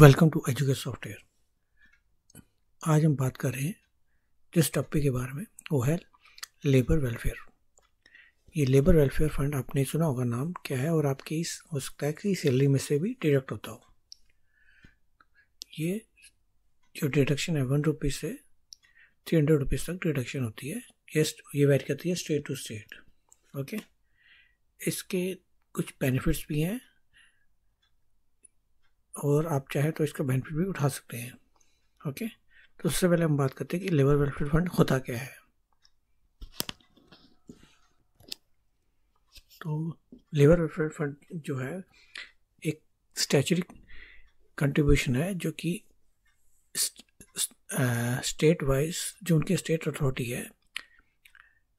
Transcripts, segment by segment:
Welcome to educate software आज हम बात कर रहे हैं जिस टॉपिक के बारे में वो है लेबर वेलफेयर ये लेबर वेलफेयर फंड आपने सुना होगा नाम क्या है और आपकी इस हो सकता है कि सैलरी में से भी डिडक्ट होता हो ये जो डिडक्शन है वन रुपीज़ से थ्री हंड्रेड रुपीज़ तक डिडक्शन होती है ये ये वैरी करती है स्टेट टू स्टेट ओके इसके कुछ बेनिफिट्स भी हैं और आप चाहे तो इसका बेनिफिट भी उठा सकते हैं ओके तो उससे पहले हम बात करते हैं कि लेबर वेलफेयर फंड होता क्या है तो लेबर वेलफेयर फंड जो है एक स्टैचरी कंट्रीब्यूशन है जो कि स्टेट वाइज जो उनकी स्टेट अथॉरिटी है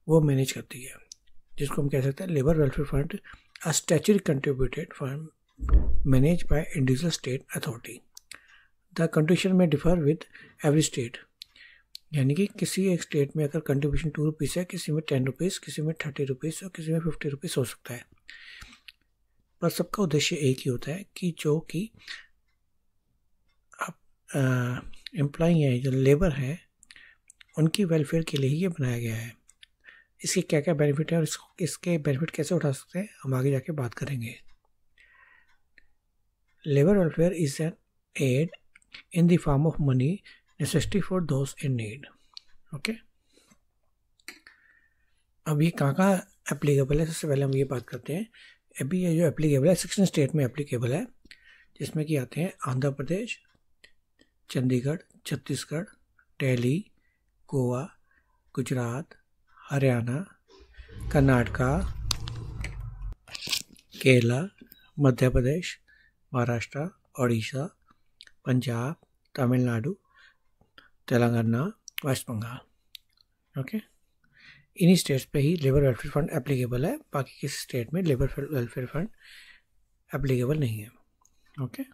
वो मैनेज करती है जिसको हम कह सकते हैं labour welfare fund a statutory contributed fund managed by individual state authority. The contribution may differ with every state. यानी कि किसी एक स्टेट में अगर कंट्रीब्यूशन टू रुपीज़ है किसी में टेन रुपीज़ किसी में थर्टी रुपीज़ और किसी में फिफ्टी रुपीज़ हो सकता है पर सबका उद्देश्य एक ही होता है कि जो कि एम्प्लॉई हैं जो लेबर हैं उनकी वेलफेयर के लिए ही ये बनाया गया है इसके क्या क्या बेनिफिट है और इसको इसके बेनिफिट कैसे उठा सकते हैं हम आगे जाके बात करेंगे Labor welfare is an aid in the form of money necessity for those in need. Okay okay? अब ये कहाँ कहाँ एप्लीकेबल है सबसे पहले हम ये बात करते हैं अभी ये जो एप्लीकेबल है सिक्सटीन स्टेट में एप्लीकेबल है जिसमें कि आते हैं आंध्र प्रदेश चंडीगढ़ छत्तीसगढ़ दिल्ली गोवा गुजरात हरियाणा कर्नाटका केरला मध्य प्रदेश महाराष्ट्र ओडिशा पंजाब तमिलनाडु तेलंगाना वेस्ट बंगाल ओके इन्हीं स्टेट्स पे ही लेबर वेलफेयर फंड एप्लीकेबल है बाकी किसी स्टेट में लेबर वेलफेयर फंड एप्लीकेबल नहीं है ओके okay?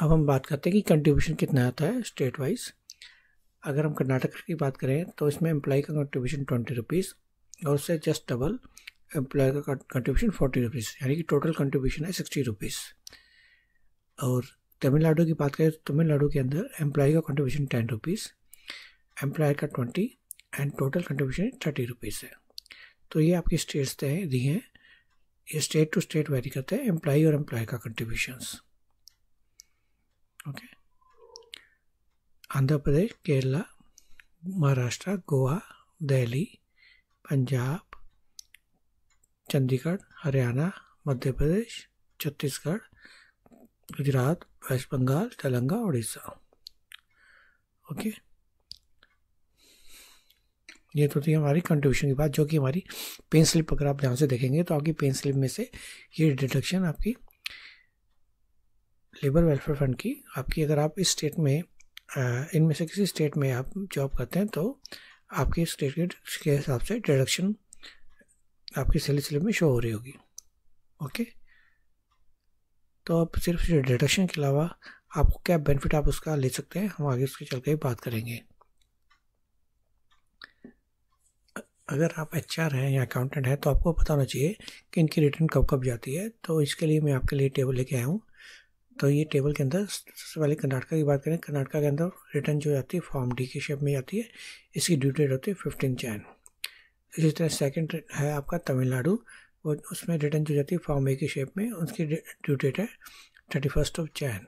अब हम बात करते हैं कि कंट्रीब्यूशन कितना आता है स्टेट वाइज अगर हम कर्नाटक की बात करें तो इसमें एम्प्लाई का कंट्रीब्यूशन ट्वेंटी रुपीज़ और उससे जस्ट डबल एम्प्लॉय का कंट्रीब्यूशन फोर्टी रुपीज़ यानी कि टोटल कंट्रीब्यूशन है सिक्सटी रुपीज़ और तमिलनाडु की बात करें तो तमिलनाडु के अंदर एम्प्लॉय का कंट्रीब्यूशन टेन रुपीज़ एम्प्लॉय का twenty and total contribution thirty rupees है तो ये आपके स्टेट्स दें दी हैं ये स्टेट टू स्टेट वेरी करते हैं एम्प्लॉय और एम्प्लॉय का contributions okay Andhra Pradesh Kerala Maharashtra Goa Delhi Punjab Chandigarh Haryana Madhya Pradesh Chhattisgarh Gujarat West Bengal Telangana Orissa okay ये तो थी हमारी कंट्रीब्यूशन की बात जो कि हमारी पेन स्लिप अगर आप ध्यान से देखेंगे तो आपकी पेन स्लिप में से ये डिडक्शन आपकी लेबर वेलफेयर फंड की आपकी अगर आप इस स्टेट में इनमें से किसी स्टेट में आप जॉब करते हैं तो आपके स्टेट के हिसाब से डिडक्शन आपकी सेल स्लिप में शो हो रही होगी ओके तो अब सिर्फ डिडक्शन के अलावा आपको क्या बेनिफिट आप उसका ले सकते हैं हम आगे उसके चल कर बात करेंगे अगर आप एच हैं या अकाउंटेंट हैं तो आपको पता होना चाहिए कि इनकी रिटर्न कब कब जाती है तो इसके लिए मैं आपके लिए टेबल लेके आया हूँ तो ये टेबल के अंदर सबसे पहले कर्नाटका की बात करें कर्नाटका के अंदर रिटर्न जो आती है फॉर्म डी के शेप में आती है इसकी ड्यू डेट होती है फिफ्टीन जैन इसी तरह सेकेंड है आपका तमिलनाडु वो उसमें रिटर्न जो जाती है फॉर्म ए की शेप में उसकी ड्यू डेट है थर्टी फर्स्ट ऑफ चैन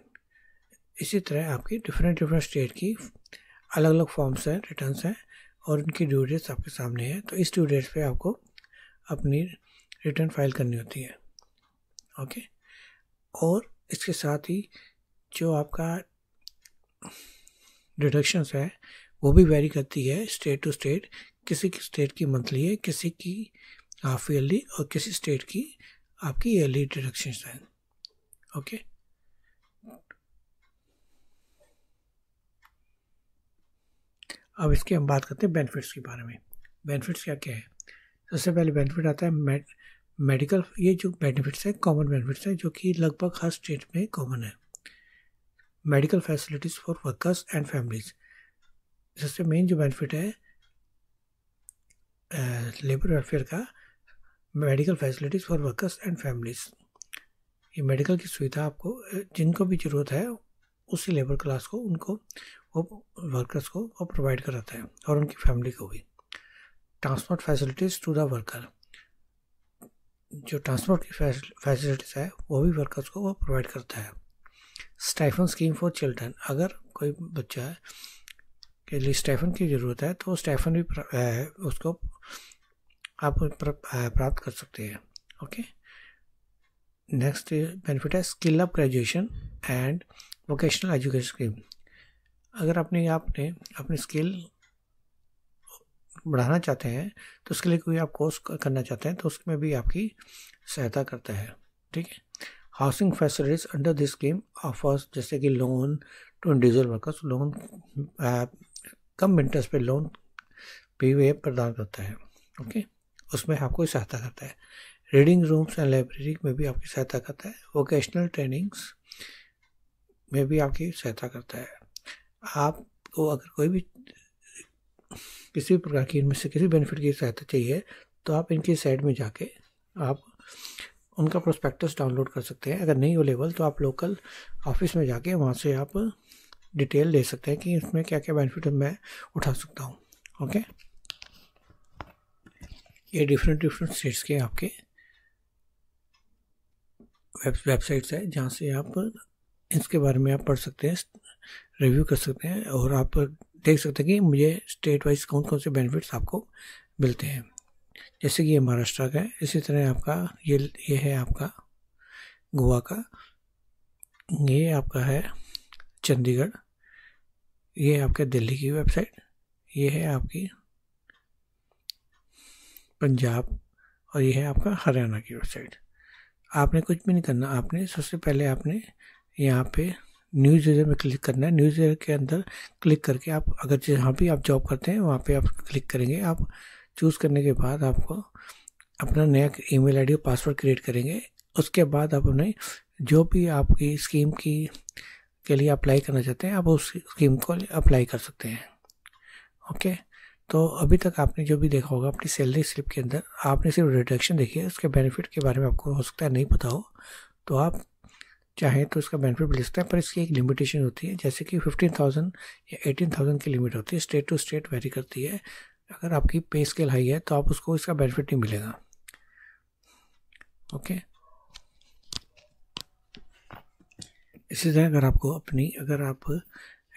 इसी तरह आपकी डिफरेंट डिफरेंट स्टेट की अलग अलग फॉर्म्स हैं रिटर्न हैं और उनकी ड्यू डेट्स आपके सामने हैं तो इस ड्यू डेट्स पर आपको अपनी रिटर्न फाइल करनी होती है ओके और इसके साथ ही जो आपका डिडक्शंस है वो भी वेरी करती है स्टेट टू स्टेट किसी की स्टेट की मंथली है किसी की हाफ ईयरली और किसी स्टेट की आपकी ईयरली डिडक्शन है ओके अब इसके हम बात करते हैं बेनिफिट्स के बारे में बेनिफिट्स क्या क्या है सबसे पहले बेनिफिट आता है मेड मेडिकल ये जो बेनिफिट्स हैं कॉमन बेनिफिट्स हैं जो कि लगभग हर स्टेट में कॉमन है medical facilities for workers and families सबसे मेन जो बेनिफिट है लेबर वेलफेयर का medical facilities for workers and families ये मेडिकल की सुविधा आपको जिनको भी ज़रूरत है उसी लेबर क्लास को उनको वो वर्कर्स को वो प्रोवाइड कराता है और उनकी फैमिली को भी transport facilities to the worker जो ट्रांसपोर्ट की फैसिलिटीज़ है वो भी वर्कर्स को वो प्रोवाइड करता है स्टाइफन स्कीम फॉर चिल्ड्रन अगर कोई बच्चा के लिए स्टाइफन की ज़रूरत है तो स्टाइफन भी उसको आप प्राप्त कर सकते हैं ओके नेक्स्ट बेनिफिट है skill upgradation and vocational education scheme अगर अपने आपने अपनी स्किल बढ़ाना चाहते हैं तो उसके लिए कोई आप कोर्स करना चाहते हैं तो उसमें भी आपकी सहायता करता है ठीक है housing facilities under this scheme offers जैसे कि loan to individual workers loan ah, कम इंटरेस्ट पे लोन भी वे प्रदान करता है ओके उसमें आपको सहायता करता है रीडिंग रूम्स एंड लाइब्रेरी में भी आपकी सहायता करता है वोकेशनल ट्रेनिंग्स में भी आपकी सहायता करता है आपको अगर कोई भी किसी भी प्रकार की इनमें से किसी बेनिफिट की सहायता चाहिए तो आप इनकी साइट में जाके आप उनका प्रोस्पेक्टस डाउनलोड कर सकते हैं अगर नहीं अवेलेबल तो आप लोकल ऑफिस में जाके वहाँ से आप डिटेल ले सकते हैं कि इसमें क्या क्या बेनिफिट मैं उठा सकता हूँ ओके okay? ये डिफरेंट डिफरेंट स्टेट्स के आपके वेब वेबसाइट्स है जहाँ से आप इसके बारे में आप पढ़ सकते हैं रिव्यू कर सकते हैं और आप देख सकते हैं कि मुझे स्टेट वाइज कौन कौन से बेनिफिट्स आपको मिलते हैं जैसे कि ये महाराष्ट्र का है इसी तरह आपका ये ये है आपका गोवा का ये आपका है चंडीगढ़ ये आपके दिल्ली की वेबसाइट ये है आपकी पंजाब और ये है आपका हरियाणा की वेबसाइट आपने कुछ भी नहीं करना आपने सबसे पहले आपने यहाँ पे न्यूज़ एजर में क्लिक करना है न्यूज़ एजर के अंदर क्लिक करके आप अगर जहाँ भी आप जॉब करते हैं वहाँ पे आप क्लिक करेंगे आप चूज़ करने के बाद आपको अपना नया ईमेल आईडी और पासवर्ड क्रिएट करेंगे उसके बाद आप उन्हें जो भी आपकी स्कीम की के लिए अप्लाई करना चाहते हैं आप उस स्कीम को अप्लाई कर सकते हैं ओके तो अभी तक आपने जो भी देखा होगा अपनी सैलरी स्लिप के अंदर आपने सिर्फ रिडक्शन देखी है उसके बेनिफिट के बारे में आपको हो सकता है नहीं पता हो तो आप चाहें तो इसका बेनिफिट मिल सकता है पर इसकी एक लिमिटेशन होती है जैसे कि फिफ्टीन थाउजेंड या एटीन थाउजेंड की लिमिट होती है स्टेट टू स्टेट वेरी करती है अगर आपकी पे स्केल हाई है तो आप उसको इसका बेनिफिट नहीं मिलेगा ओके इसी तरह अगर आपको अपनी अगर आप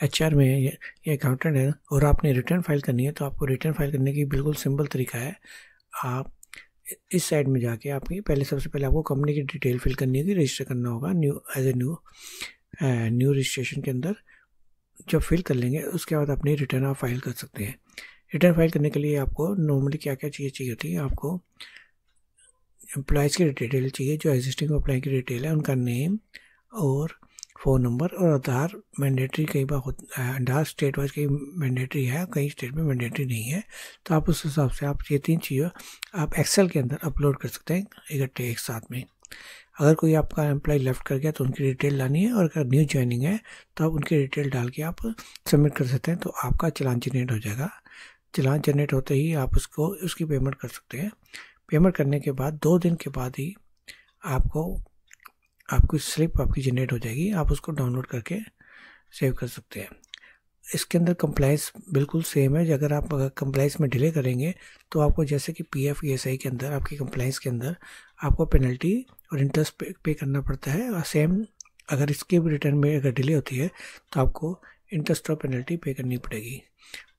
एच में या अकाउंटेंट है और आपने रिटर्न फाइल करनी है तो आपको रिटर्न फाइल करने की बिल्कुल सिंपल तरीका है आप इस साइड में जाके आपकी पहले सबसे पहले आपको कंपनी की डिटेल फिल करनी होगी रजिस्टर करना होगा new as a new new registration के अंदर जब फिल कर लेंगे उसके बाद अपनी रिटर्न आप फाइल कर सकते हैं रिटर्न फाइल करने के लिए आपको नॉर्मली क्या क्या चीज़ें चाहिए होती है आपको एम्प्लॉयज़ की डिटेल चाहिए जो एग्जिस्टिंग एम्प्लॉय की डिटेल है उनका नेम और फ़ोन नंबर और आधार मैंडेटरी कई बार होता है आधार स्टेट वाइज कई मैंडेटरी है कई स्टेट में मैंडेटरी नहीं है तो आप उस हिसाब से आप ये तीन चीज़ें आप एक्सेल के अंदर अपलोड कर सकते हैं इकट्ठे एक साथ में अगर कोई आपका एम्प्लॉय लेफ्ट कर गया तो उनकी डिटेल लानी है और अगर न्यू ज्वाइनिंग है तो आप उनकी डिटेल डाल के आप सबमिट कर सकते हैं तो आपका चलान जनरेट हो जाएगा चलान जनरेट होते ही आप उसको उसकी पेमेंट कर सकते हैं पेमेंट करने के बाद दो दिन के बाद ही आपको आपकी स्लिप आपकी जनरेट हो जाएगी आप उसको डाउनलोड करके सेव कर सकते हैं इसके अंदर कंप्लाइंस बिल्कुल सेम है अगर आप कंप्लाइंस में डिले करेंगे तो आपको जैसे कि पी एफ ई के अंदर आपकी कंप्लाइंस के अंदर आपको पेनल्टी और इंटरेस्ट पे, पे करना पड़ता है और सेम अगर इसके भी रिटर्न में अगर डिले होती है तो आपको इंटरेस्ट और पेनल्टी पे करनी पड़ेगी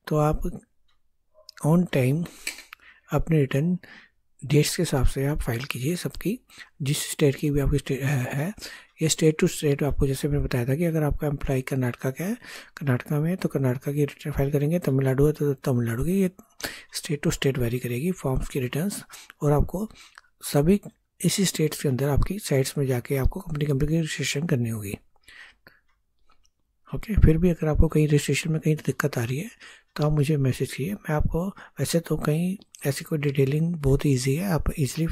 तो आप ऑन टाइम अपने रिटर्न डेट्स के हिसाब से आप फाइल कीजिए सबकी जिस स्टेट की भी आपकी स्टेट है ये स्टेट टू स्टेट आपको जैसे मैंने बताया था कि अगर आपका एम्प्लॉय कर्नाटका का है कर्नाटका में तो कर्नाटका की रिटर्न फाइल करेंगे तमिलनाडु है तो तमिलनाडु की ये स्टेट टू स्टेट वेरी करेगी फॉर्म्स की रिटर्न और आपको सभी इसी स्टेट्स के अंदर आपकी साइट्स में जाके आपको कंपनी कंपनी की रजिस्ट्रेशन करनी होगी ओके okay, फिर भी अगर आपको कहीं रजिस्ट्रेशन में कहीं दिक्कत आ रही है तो आप मुझे मैसेज किए मैं आपको वैसे तो कहीं ऐसी कोई डिटेलिंग बहुत ईजी है आप इजीली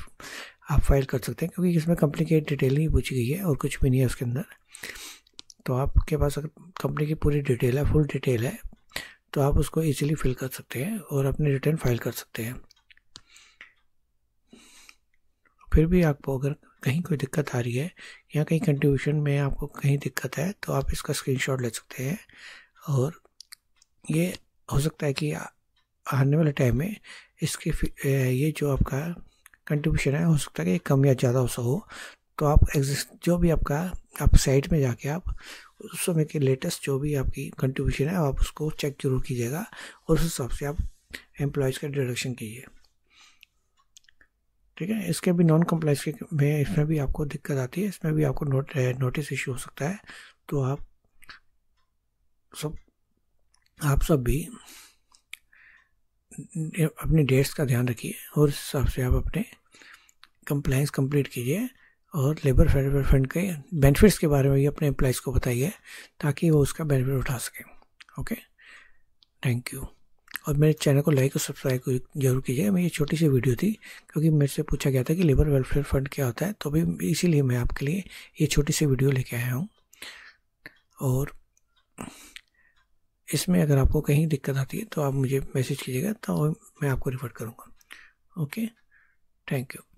आप फाइल कर सकते हैं क्योंकि इसमें कंपनी की डिटेलिंग ही पूछी गई है और कुछ भी नहीं है उसके अंदर तो आपके पास अगर कंपनी की पूरी डिटेल है फुल डिटेल है तो आप उसको इजीली फिल कर सकते हैं और अपनी रिटर्न फाइल कर सकते हैं फिर भी आपको अगर कहीं कोई दिक्कत आ रही है या कहीं कंट्रीब्यूशन में आपको कहीं दिक्कत है तो आप इसका स्क्रीनशॉट ले सकते हैं और ये हो सकता है कि आने वाले टाइम में इसके ये जो आपका कंट्रीब्यूशन है हो सकता है कि कम या ज़्यादा हो हो तो आप एग्जिस्ट जो भी आपका आप साइट में जाके आप उस समय के लेटेस्ट जो भी आपकी कंट्रीब्यूशन है आप उसको चेक जरूर कीजिएगा और उस हिसाब से आप एम्प्लॉयज़ का डिडक्शन कीजिए ठीक है इसके भी नॉन कम्प्लाइज के में इसमें भी आपको दिक्कत आती है इसमें भी आपको नोट नोटिस इशू हो सकता है तो आप सब आप सब भी अपने डेट्स का ध्यान रखिए और इस हिसाब से आप अपने कंप्लाइंस कंप्लीट कीजिए और लेबर फेडरल फंड के बेनिफिट्स के बारे में भी अपने एम्प्लॉयज़ को बताइए ताकि वो उसका बेनिफिट उठा सकें ओके थैंक यू और मेरे चैनल को लाइक और सब्सक्राइब जरूर कीजिए मैं ये छोटी सी वीडियो थी क्योंकि मेरे से पूछा गया था कि लेबर वेलफेयर फंड क्या होता है तो भी इसीलिए मैं आपके लिए ये छोटी सी वीडियो लेके आया हूँ और इसमें अगर आपको कहीं दिक्कत आती है तो आप मुझे मैसेज कीजिएगा तो मैं आपको रिफर करूँगा ओके थैंक यू